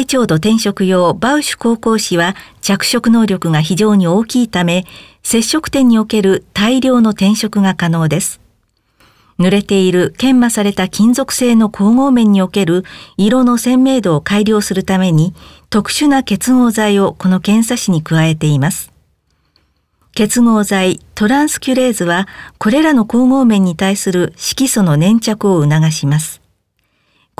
最長と転職用バウシュ高校士は着色能力が非常に大きいため、接触点における大量の転職が可能です。濡れている研磨された金属製の光合面における色の鮮明度を改良するために特殊な結合剤をこの検査紙に加えています。結合剤トランスキュレーズはこれらの光合面に対する色素の粘着を促します。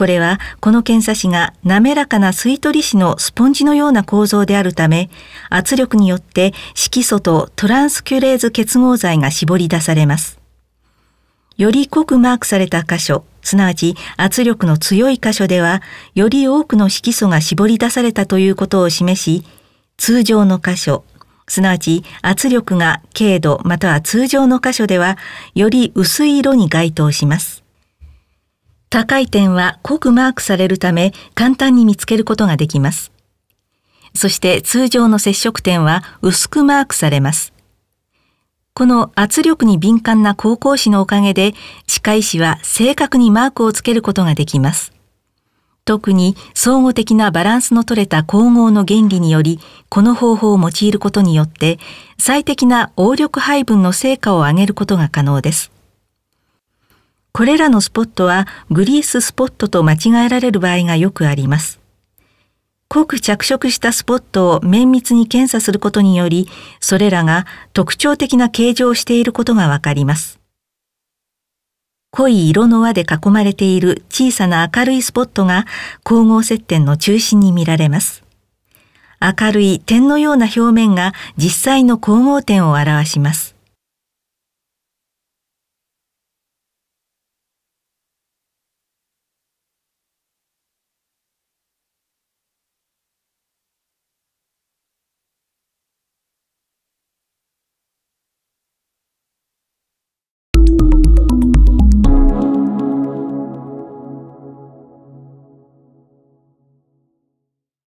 これはこの検査紙が滑らかな吸い取り紙のスポンジのような構造であるため圧力によって色素とトランスキュレーズ結合剤が絞り出されます。より濃くマークされた箇所、すなわち圧力の強い箇所ではより多くの色素が絞り出されたということを示し通常の箇所、すなわち圧力が軽度または通常の箇所ではより薄い色に該当します。高い点は濃くマークされるため簡単に見つけることができます。そして通常の接触点は薄くマークされます。この圧力に敏感な高校誌のおかげで歯科医師は正確にマークをつけることができます。特に総合的なバランスの取れた光合の原理によりこの方法を用いることによって最適な応力配分の成果を上げることが可能です。これらのスポットはグリーススポットと間違えられる場合がよくあります。濃く着色したスポットを綿密に検査することにより、それらが特徴的な形状をしていることがわかります。濃い色の輪で囲まれている小さな明るいスポットが光合接点の中心に見られます。明るい点のような表面が実際の光合点を表します。